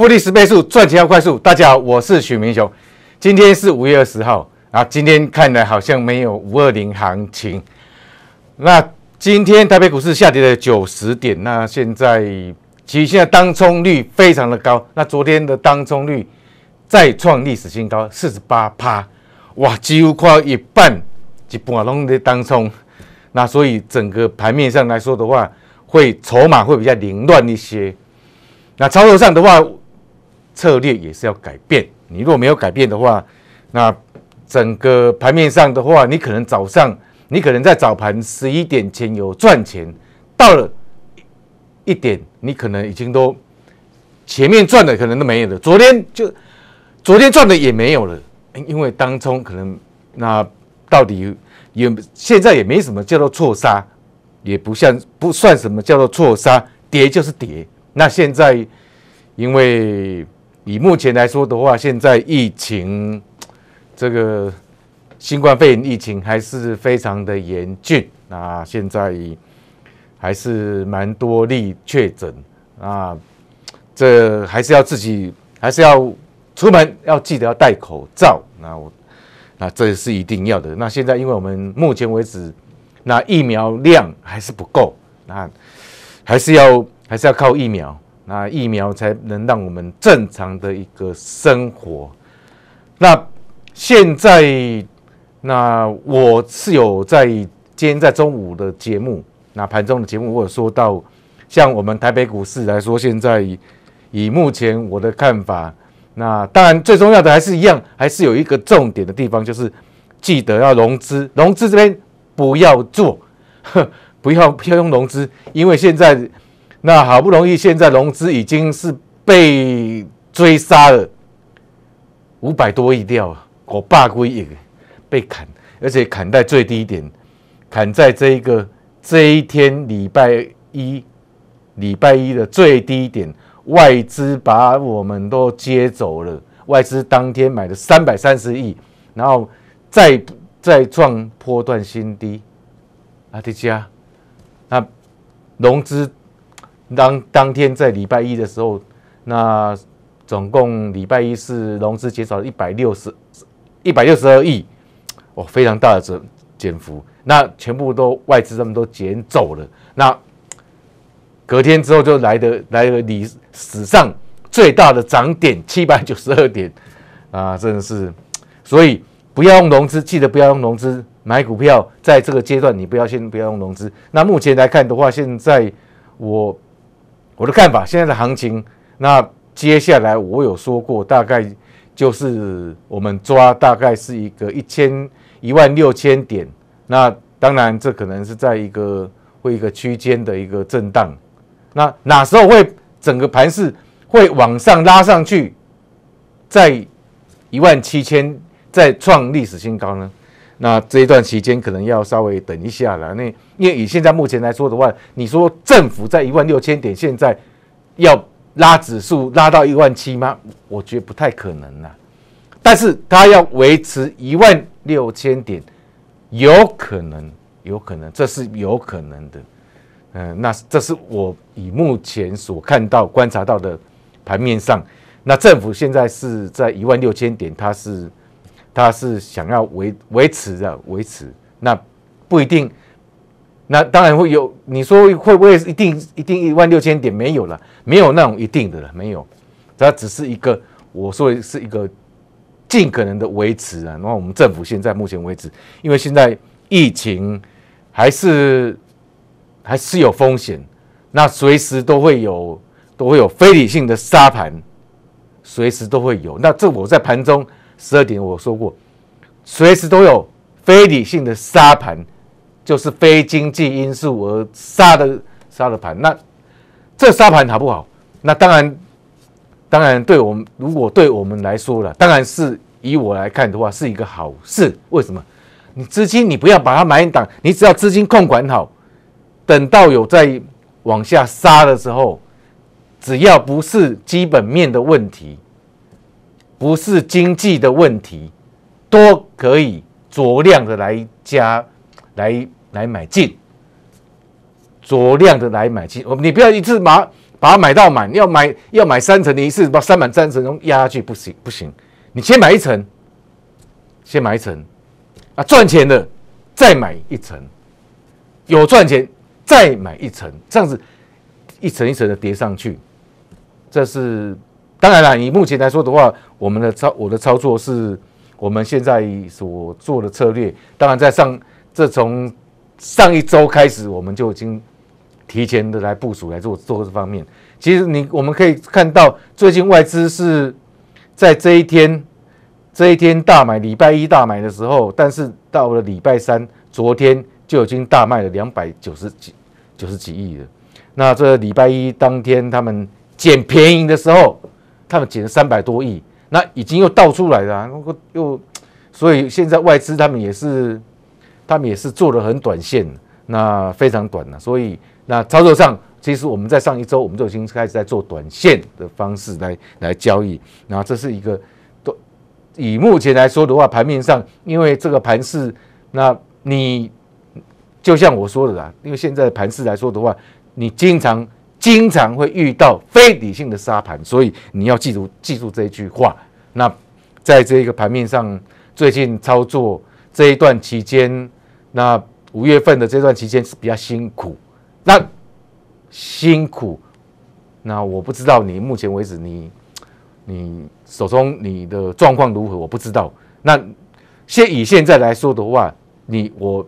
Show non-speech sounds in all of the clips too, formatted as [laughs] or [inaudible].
复利十倍速，赚钱要快速。大家好，我是许明雄，今天是五月二十号。啊，今天看来好像没有五二零行情。那今天台北股市下跌了九十点。那现在其实现在当冲率非常的高。那昨天的当冲率再创历史新高，四十八趴，哇，几乎快要一半，一半拢在当冲。那所以整个盘面上来说的话，会筹码会比较凌乱一些。那操作上的话，策略也是要改变。你如果没有改变的话，那整个盘面上的话，你可能早上，你可能在早盘十一点前有赚钱，到了一点，你可能已经都前面赚的可能都没有了。昨天就昨天赚的也没有了，因为当中可能那到底也现在也没什么叫做错杀，也不像不算什么叫做错杀，跌就是跌。那现在因为。以目前来说的话，现在疫情这个新冠肺炎疫情还是非常的严峻啊！现在还是蛮多例确诊啊，这还是要自己还是要出门要记得要戴口罩，那我那这是一定要的。那现在因为我们目前为止，那疫苗量还是不够，那还是要还是要靠疫苗。啊，疫苗才能让我们正常的一个生活。那现在，那我是有在今天在中午的节目，那盘中的节目，我有说到，像我们台北股市来说，现在以目前我的看法，那当然最重要的还是一样，还是有一个重点的地方，就是记得要融资，融资这边不要做，[laughs] 不要不要用融资，因为现在。那好不容易，现在融资已经是被追杀了五百多亿掉，国霸归零，被砍，而且砍在最低点，砍在这一个这一天礼拜一，礼拜一的最低点，外资把我们都接走了，外资当天买了三百三十亿，然后再再创破断新低，啊，迪加，那融资。当当天在礼拜一的时候，那总共礼拜一是融资减少一百六十一百六十二亿，哇，非常大的减减幅。那全部都外资这么多减走了。那隔天之后就来的来了，历史上最大的涨点七百九十二点啊，真的是。所以不要用融资，记得不要用融资买股票。在这个阶段，你不要先不要用融资。那目前来看的话，现在我。我的看法，现在的行情，那接下来我有说过，大概就是我们抓大概是一个一千一万六千点，那当然这可能是在一个会一个区间的一个震荡，那哪时候会整个盘势会往上拉上去，在一万七千再创历史新高呢？那这一段期间可能要稍微等一下了，那因为以现在目前来说的话，你说政府在一万六千点，现在要拉指数拉到一万七吗？我觉得不太可能了。但是它要维持一万六千点，有可能，有可能，这是有可能的。嗯，那这是我以目前所看到、观察到的盘面上，那政府现在是在一万六千点，它是。他是想要维维持的维持，那不一定，那当然会有。你说会不会一定一定一万六千点没有了？没有那种一定的了，没有。它只是一个，我说的是一个尽可能的维持啊。那我们政府现在目前为止，因为现在疫情还是还是有风险，那随时都会有都会有非理性的沙盘，随时都会有。那这我在盘中。十二点我说过，随时都有非理性的杀盘，就是非经济因素而杀的杀的盘。那这杀盘好不好？那当然，当然对我们如果对我们来说了，当然是以我来看的话，是一个好事。为什么？你资金你不要把它埋档，你只要资金控管好，等到有再往下杀的时候，只要不是基本面的问题。不是经济的问题，都可以酌量的来加，来来买进，酌量的来买进。我你不要一次把把它买到满，要买要买三层你一次把三满三层都压下去不行不行，你先买一层，先买一层，啊赚钱的再买一层，有赚钱再买一层，这样子一层一层的叠上去，这是。当然了，以目前来说的话，我们的操我的操作是，我们现在所做的策略。当然，在上这从上一周开始，我们就已经提前的来部署来做做这方面。其实你我们可以看到，最近外资是在这一天这一天大买，礼拜一大买的时候，但是到了礼拜三，昨天就已经大卖了两百九十几九十几亿了。那这礼拜一当天他们捡便宜的时候。他们减了三百多亿，那已经又倒出来了，又，所以现在外资他们也是，他们也是做的很短线，那非常短了。所以那操作上，其实我们在上一周我们就已经开始在做短线的方式来来交易。那这是一个，以目前来说的话，盘面上，因为这个盘市，那你就像我说的啦，因为现在盘市来说的话，你经常。经常会遇到非理性的沙盘，所以你要记住记住这句话。那在这个盘面上，最近操作这一段期间，那五月份的这段期间是比较辛苦。那辛苦，那我不知道你目前为止你你手中你的状况如何，我不知道。那先以现在来说的话，你我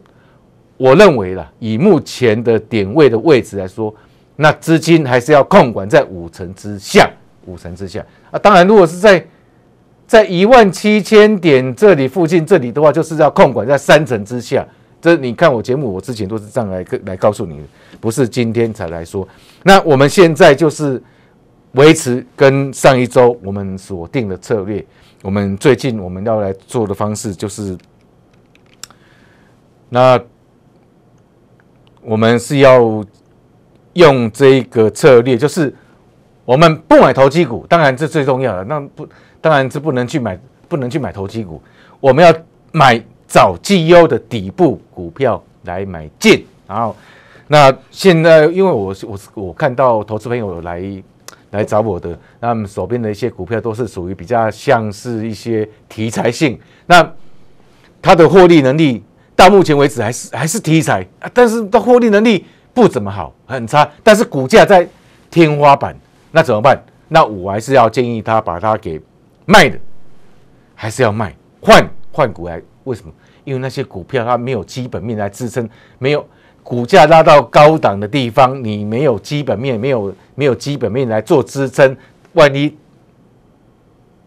我认为啦，以目前的点位的位置来说。那资金还是要控管在五成之下，五成之下啊。当然，如果是在在一万七千点这里附近这里的话，就是要控管在三成之下。这你看我节目，我之前都是这样来来告诉你的，不是今天才来说。那我们现在就是维持跟上一周我们锁定的策略。我们最近我们要来做的方式就是，那我们是要。用这个策略，就是我们不买投机股，当然这最重要的。那不，当然这不能去买，不能去买投机股。我们要买找绩优的底部股票来买进。然后，那现在因为我我我看到投资朋友来来找我的，那么手边的一些股票都是属于比较像是一些题材性，那它的获利能力到目前为止还是还是题材，但是它获利能力。不怎么好，很差，但是股价在天花板，那怎么办？那我还是要建议他把它给卖的，还是要卖，换换股来？为什么？因为那些股票它没有基本面来支撑，没有股价拉到高档的地方，你没有基本面，没有没有基本面来做支撑，万一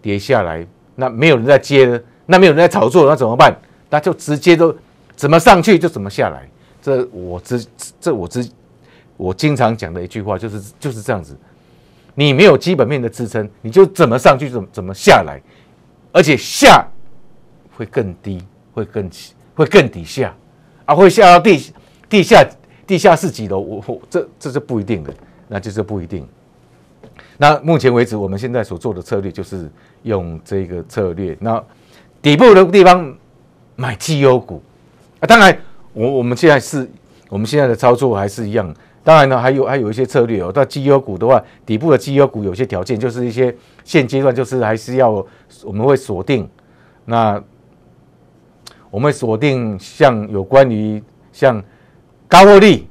跌下来，那没有人在接了，那没有人在炒作，那怎么办？那就直接都怎么上去就怎么下来。这我之这我之我经常讲的一句话就是就是这样子，你没有基本面的支撑，你就怎么上去怎么怎么下来，而且下会更低，会更会更底下，啊，会下到地地下地下室几楼，我我这这是不一定的，那就是不一定。那目前为止，我们现在所做的策略就是用这个策略，那底部的地方买绩优股啊，当然。我我们现在是，我们现在的操作还是一样。当然呢，还有还有一些策略哦。到绩优股的话，底部的绩优股有些条件，就是一些现阶段就是还是要我们会锁定。那我们锁定像有关于像高获利、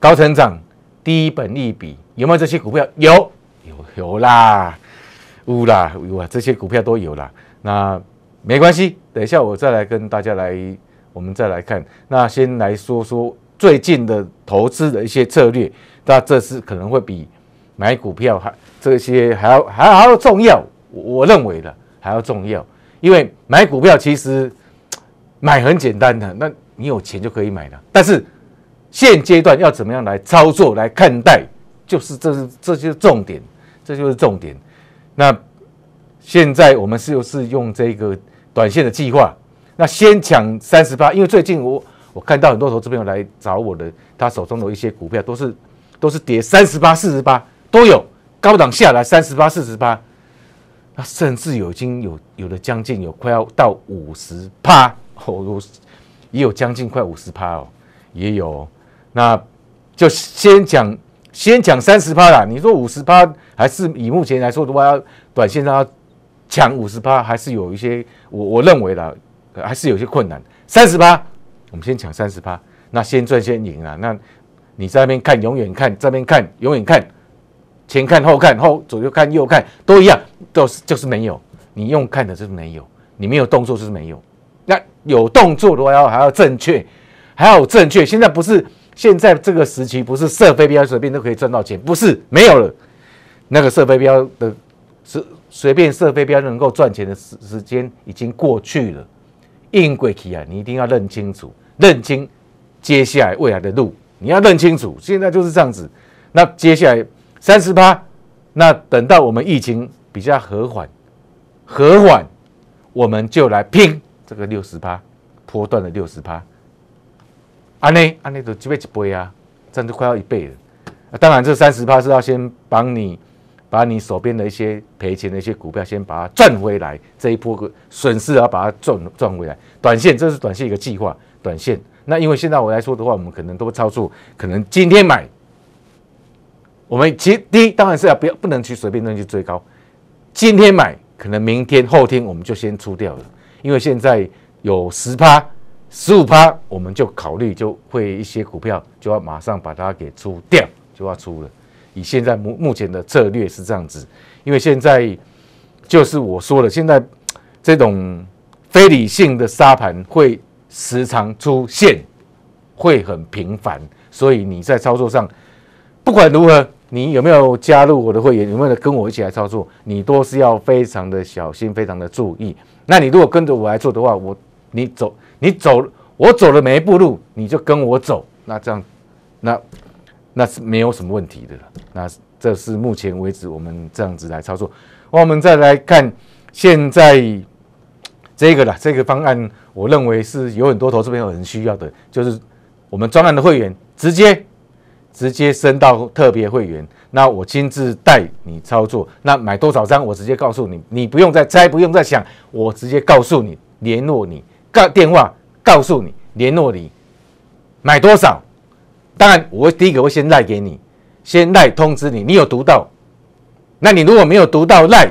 高成长、低本利比，有没有这些股票？有有有啦，有啦，有啊，这些股票都有啦。那没关系，等一下我再来跟大家来。我们再来看，那先来说说最近的投资的一些策略。那这是可能会比买股票还这些还要还要还要重要，我认为的还要重要。因为买股票其实买很简单的，那你有钱就可以买了。但是现阶段要怎么样来操作来看待，就是这是这些重点，这就是重点。那现在我们是又是用这个短线的计划。那先抢三十八，因为最近我我看到很多投资朋友来找我的，他手中的一些股票都是都是跌三十八、四十八都有，高档下来三十八、四十八，那甚至有已经有有了将近有快要到五十趴哦，有也有将近快五十趴哦，也有，那就先讲先抢三十趴啦。你说五十趴还是以目前来说的话，要短线上要抢五十趴，还是有一些我我认为的。还是有些困难。三十八，我们先抢三十八。那先赚先赢啊！那你在那边看，永远看这边看，永远看前看后看，后左右看右看都一样，都是就是没有。你用看的是没有，你没有动作就是没有。那有动作的话，要还要正确，还要正确。现在不是现在这个时期，不是射飞镖随便都可以赚到钱，不是没有了。那个射飞镖的，是随便射飞镖能够赚钱的时时间已经过去了。硬过去啊！你一定要认清楚，认清接下来未来的路。你要认清楚，现在就是这样子。那接下来三十趴，那等到我们疫情比较和缓，和缓，我们就来拼这个六十趴，波段的六十趴。安内安内都几倍几倍啊？这就快要一倍了。当然，这三十趴是要先帮你。把你手边的一些赔钱的一些股票，先把它赚回来。这一波损失啊，把它赚赚回来。短线，这是短线一个计划。短线，那因为现在我来说的话，我们可能都操作，可能今天买，我们其实第一当然是要不要不能去随便乱去追高。今天买，可能明天后天我们就先出掉了。因为现在有十趴、十五趴，我们就考虑就会一些股票就要马上把它给出掉，就要出了。以现在目目前的策略是这样子，因为现在就是我说的，现在这种非理性的沙盘会时常出现，会很频繁，所以你在操作上，不管如何，你有没有加入我的会员，有没有跟我一起来操作，你都是要非常的小心，非常的注意。那你如果跟着我来做的话，我你走，你走，我走的每一步路，你就跟我走，那这样，那。那是没有什么问题的了。那这是目前为止我们这样子来操作。我们再来看现在这个啦，这个方案我认为是有很多投资朋友很需要的，就是我们专案的会员直接直接升到特别会员。那我亲自带你操作。那买多少张我直接告诉你，你不用再猜，不用再想，我直接告诉你，联络你告电话告诉你，联络你买多少。当然，我第一个会先赖给你，先赖通知你。你有读到，那你如果没有读到赖，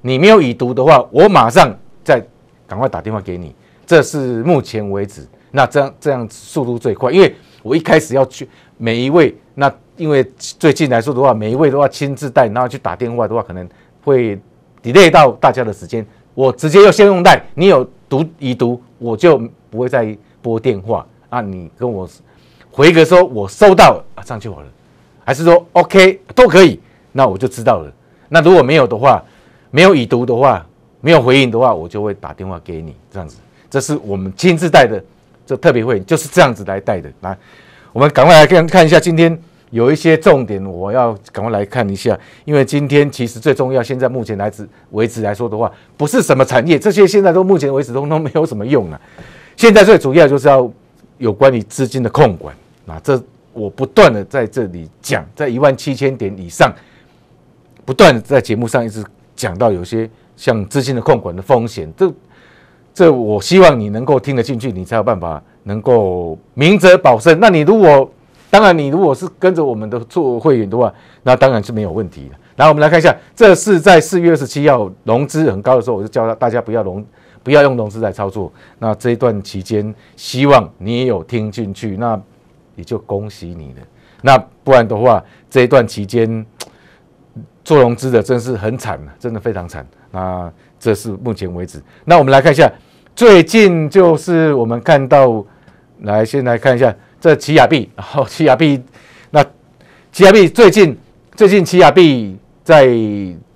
你没有已读的话，我马上再赶快打电话给你。这是目前为止，那这样这样速度最快，因为我一开始要去每一位，那因为最近来说的话，每一位都要亲自带，然后去打电话的话，可能会 delay 到大家的时间。我直接要先用赖，你有读已读，我就不会再拨电话。啊，你跟我。回个说，我收到啊，样就好了，还是说 OK 都可以，那我就知道了。那如果没有的话，没有已读的话，没有回应的话，我就会打电话给你。这样子，这是我们亲自带的，这特别会就是这样子来带的。来，我们赶快来看看一下，今天有一些重点，我要赶快来看一下。因为今天其实最重要，现在目前来自为止来说的话，不是什么产业，这些现在都目前为止都都没有什么用啊。现在最主要就是要。有关于资金的控管那这我不断的在这里讲，在一万七千点以上，不断的在节目上一直讲到有些像资金的控管的风险，这这我希望你能够听得进去，你才有办法能够明哲保身。那你如果当然，你如果是跟着我们的做会员的话，那当然是没有问题的。然后我们来看一下，这是在四月二十七号融资很高的时候，我就教大家不要融。不要用融资来操作。那这一段期间，希望你也有听进去，那也就恭喜你了。那不然的话，这一段期间做融资的真是很惨了，真的非常惨。那这是目前为止。那我们来看一下，最近就是我们看到，来先来看一下这奇亚币，然后奇亚币，那奇亚币最近，最近奇亚币在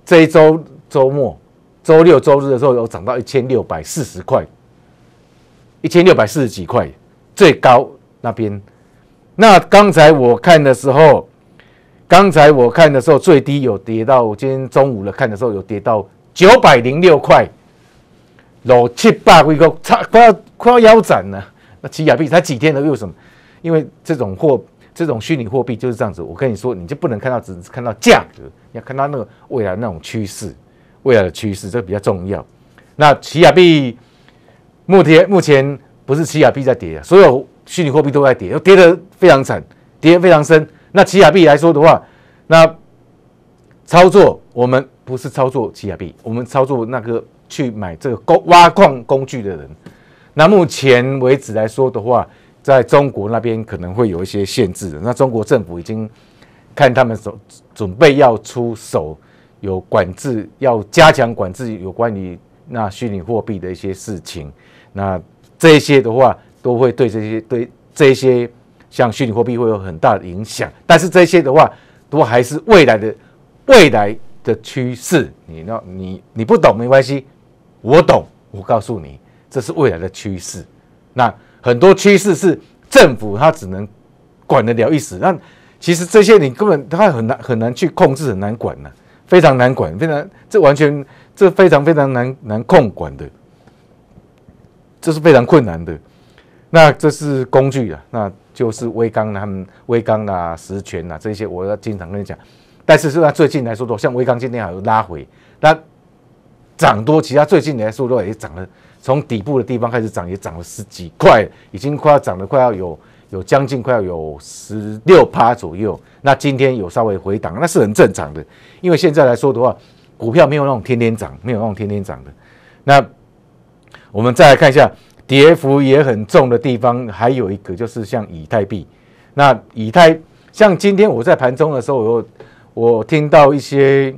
这一周周末。周六周日的时候有涨到一千六百四十块，一千六百四十几块，最高那边。那刚才我看的时候，刚才我看的时候最低有跌到，今天中午了看的时候有跌到九百零六块，老七八块，差快要快要腰斩了。那奇亚币才几天而已，什么？因为这种货，这种虚拟货币就是这样子。我跟你说，你就不能看到，只能看到价格，要看到那个未来那种趋势。未来的趋势，这比较重要。那奇亚币目前目前不是奇亚币在跌啊，所有虚拟货币都在跌，跌得非常惨，跌得非常深。那奇亚币来说的话，那操作我们不是操作奇亚币，我们操作那个去买这个工挖矿工具的人。那目前为止来说的话，在中国那边可能会有一些限制的。那中国政府已经看他们手准备要出手。有管制，要加强管制有关于那虚拟货币的一些事情，那这些的话都会对这些对这些像虚拟货币会有很大的影响。但是这些的话，都还是未来的未来的趋势。你那你你不懂没关系，我懂，我告诉你，这是未来的趋势。那很多趋势是政府它只能管得了一时，那其实这些你根本它很难很难去控制，很难管呢。非常难管，非常这完全这非常非常难难控管的，这是非常困难的。那这是工具啊，那就是微钢他们微钢啊、石泉啊这些，我要经常跟你讲。但是是它最近来说话，像微钢今天还有拉回，那涨多，其他最近来说的话也涨了，从底部的地方开始涨也涨了十几块，已经快要涨得快要有。有将近快要有十六趴左右，那今天有稍微回档，那是很正常的，因为现在来说的话，股票没有那种天天涨，没有那种天天涨的。那我们再来看一下跌幅也很重的地方，还有一个就是像以太币。那以太像今天我在盘中的时候，我我听到一些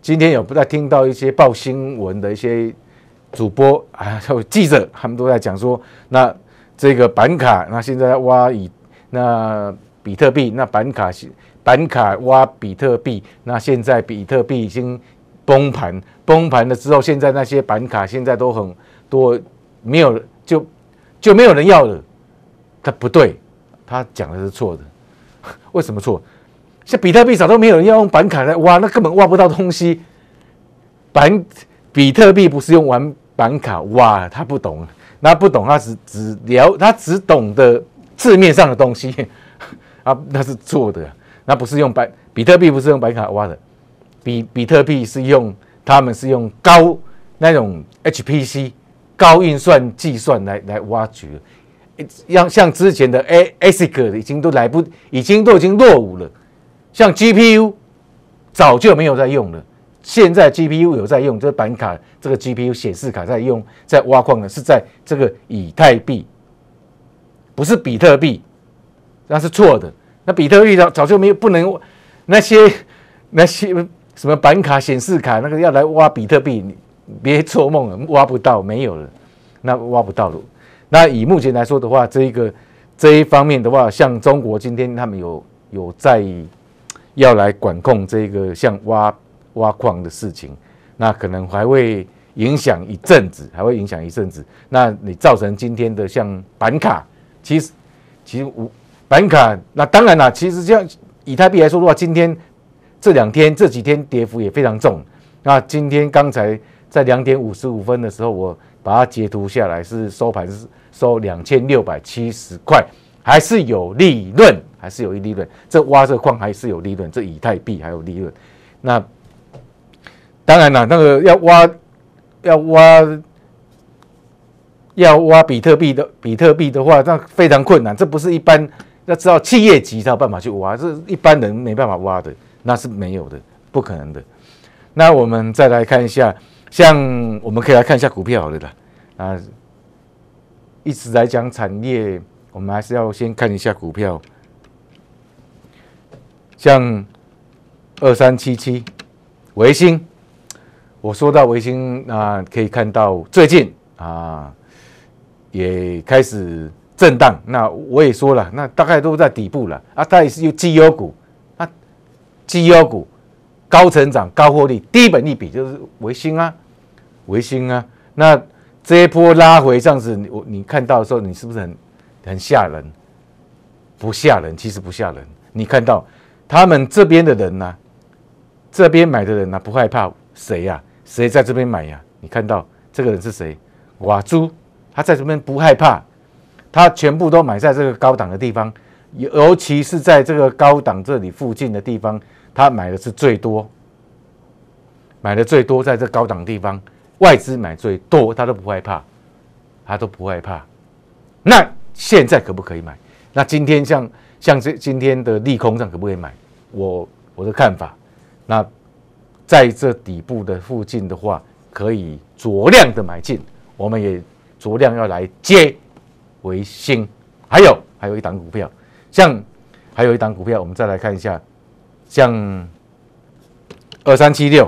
今天有不在听到一些报新闻的一些主播啊，还有记者，他们都在讲说那。这个板卡，那现在挖以那比特币，那板卡是板卡挖比特币，那现在比特币已经崩盘，崩盘了之后，现在那些板卡现在都很多没有，就就没有人要了。他不对，他讲的是错的。[laughs] 为什么错？像比特币早都没有人要用板卡来挖，那根本挖不到东西。板比特币不是用完板卡哇，他不懂。那不懂，他只只聊，他只懂得字面上的东西 [laughs] 啊，那是做的，那不是用白比特币不是用白卡挖的，比比特币是用他们是用高那种 HPC 高运算计算来来挖掘，像像之前的 ASIC 已经都来不，已经都已经落伍了，像 GPU 早就没有在用了。现在 G P U 有在用这个板卡，这个 G P U 显示卡在用，在挖矿呢，是在这个以太币，不是比特币，那是错的。那比特币早早就没有，不能那些那些什么板卡、显示卡那个要来挖比特币，别做梦了，挖不到，没有了，那挖不到了。那以目前来说的话，这一个这一方面的话，像中国今天他们有有在要来管控这个像挖。挖矿的事情，那可能还会影响一阵子，还会影响一阵子。那你造成今天的像板卡，其实其实无板卡，那当然啦。其实像以太币来说的话，今天这两天这几天跌幅也非常重。那今天刚才在两点五十五分的时候，我把它截图下来，是收盘是收两千六百七十块，还是有利润，还是有一利润。这挖这矿还是有利润，这以太币还有利润。那。当然啦，那个要挖，要挖，要挖比特币的比特币的话，那非常困难。这不是一般要知道企业级才有办法去挖，这一般人没办法挖的，那是没有的，不可能的。那我们再来看一下，像我们可以来看一下股票好了的啊。一直来讲产业，我们还是要先看一下股票，像二三七七维新。我说到维新，那可以看到最近啊也开始震荡。那我也说了，那大概都在底部了啊。概是有绩优股，啊，绩优股高成长、高获利、低本利比，就是维新啊，维新啊。那这一波拉回这样子，我你看到的时候，你是不是很很吓人？不吓人，其实不吓人。你看到他们这边的人呢，这边买的人呢，不害怕谁呀？谁在这边买呀？你看到这个人是谁？瓦朱，他在这边不害怕，他全部都买在这个高档的地方，尤其是在这个高档这里附近的地方，他买的是最多，买的最多在这高档地方，外资买最多，他都不害怕，他都不害怕。那现在可不可以买？那今天像像这今天的利空上可不可以买？我我的看法，那。在这底部的附近的话，可以酌量的买进，我们也酌量要来接维新，还有还有一档股票，像还有一档股票，我们再来看一下，像二三七六，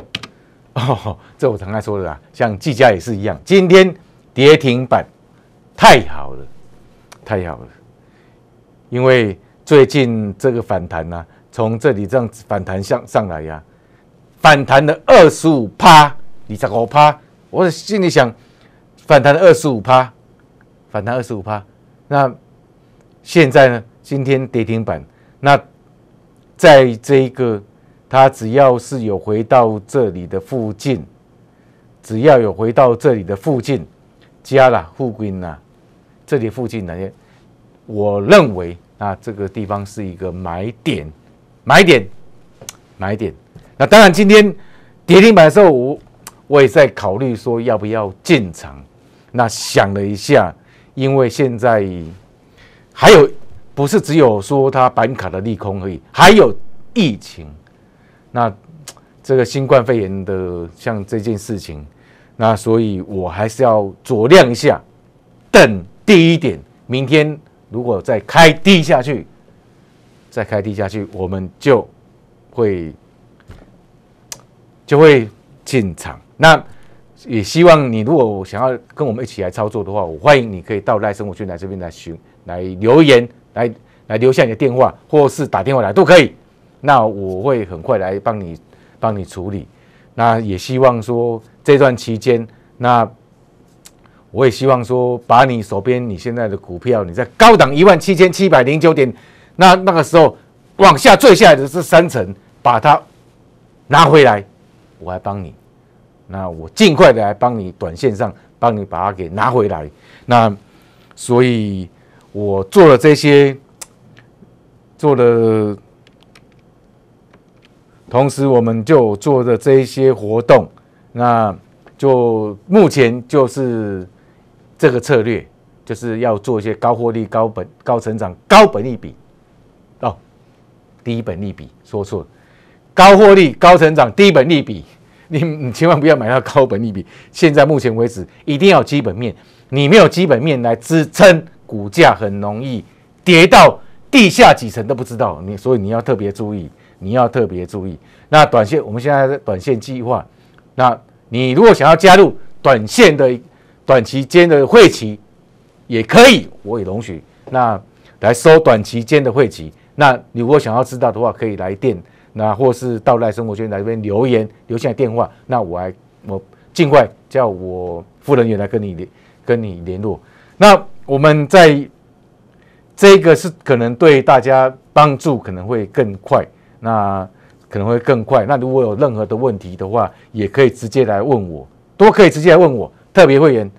[laughs] 这我常才说的啊，像技嘉也是一样，今天跌停板太好了，太好了，因为最近这个反弹呐，从这里这样反弹上上来呀。反弹了二十五趴，你十五趴，我心里想，反弹了二十五趴，反弹二十五趴。那现在呢？今天跌停板。那在这一个，它只要是有回到这里的附近，只要有回到这里的附近，加了附近呢，这里附近哪些？我认为，啊，这个地方是一个买点，买点，买点。那当然，今天跌停板的时候，我我也在考虑说要不要进场。那想了一下，因为现在还有不是只有说它板卡的利空而已，还有疫情。那这个新冠肺炎的像这件事情，那所以我还是要酌量一下，等低一点。明天如果再开低下去，再开低下去，我们就会。就会进场。那也希望你，如果想要跟我们一起来操作的话，我欢迎你可以到赖生活圈来这边来询、来留言、来来留下你的电话，或是打电话来都可以。那我会很快来帮你、帮你处理。那也希望说这段期间，那我也希望说把你手边你现在的股票，你在高档一万七千七百零九点，那那个时候往下坠下来的这三层，把它拿回来。我还帮你，那我尽快的来帮你，短线上帮你把它给拿回来。那所以我做了这些，做了，同时我们就做的这一些活动，那就目前就是这个策略，就是要做一些高获利、高本、高成长、高本利比哦，低本利比说错了，高获利、高成长、低本利比。你你千万不要买到高本利比。现在目前为止，一定要基本面。你没有基本面来支撑，股价很容易跌到地下几层都不知道。你所以你要特别注意，你要特别注意。那短线，我们现在短线计划。那你如果想要加入短线的短期间的会期，也可以，我也容许。那来收短期间的会期，那如果想要知道的话，可以来电。那或是到赖生活圈来这边留言留下电话，那我还我尽快叫我副人员来跟你联跟你联络。那我们在这个是可能对大家帮助可能会更快，那可能会更快。那如果有任何的问题的话，也可以直接来问我，都可以直接来问我。特别会员，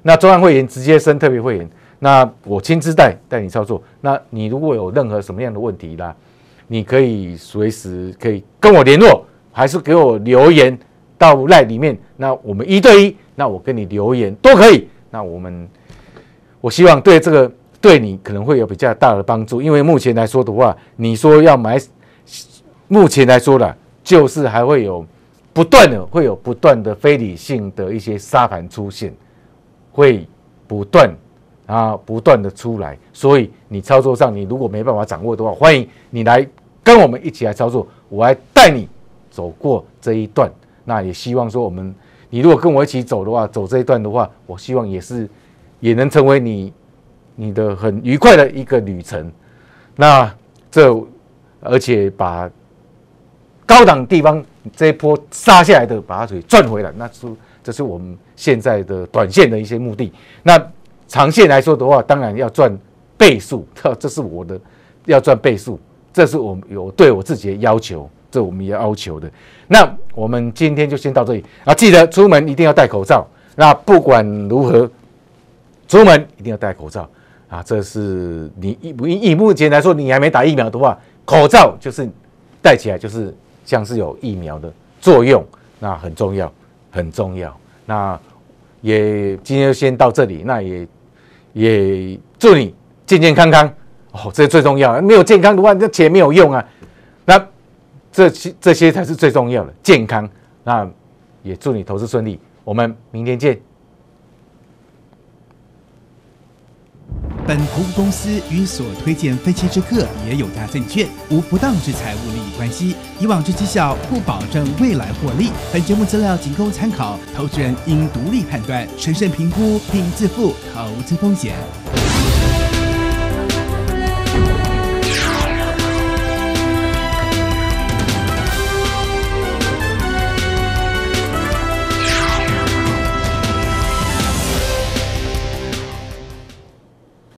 那中央会员直接升特别会员，那我亲自带带你操作。那你如果有任何什么样的问题啦？你可以随时可以跟我联络，还是给我留言到赖里面，那我们一对一，那我跟你留言都可以。那我们，我希望对这个对你可能会有比较大的帮助，因为目前来说的话，你说要买，目前来说呢，就是还会有不断的会有不断的非理性的一些沙盘出现，会不断啊不断的出来，所以你操作上你如果没办法掌握的话，欢迎你来。跟我们一起来操作，我还带你走过这一段。那也希望说，我们你如果跟我一起走的话，走这一段的话，我希望也是也能成为你你的很愉快的一个旅程。那这而且把高档地方这一波杀下来的，把它给赚回来，那是这是我们现在的短线的一些目的。那长线来说的话，当然要赚倍数，这是我的要赚倍数。这是我们有对我自己的要求，这我们也要求的。那我们今天就先到这里啊！记得出门一定要戴口罩。那不管如何，出门一定要戴口罩啊！这是你以以目前来说，你还没打疫苗的话，口罩就是戴起来就是像是有疫苗的作用，那很重要，很重要。那也今天就先到这里，那也也祝你健健康康。哦，这最重要，没有健康的话，那钱没有用啊。那这些这些才是最重要的健康。那也祝你投资顺利，我们明天见。本服务公司与所推荐分期之客也有大证券无不当之财务利益关系，以往之绩效不保证未来获利。本节目资料仅供参考，投资人应独立判断、审慎评估并自负投资风险。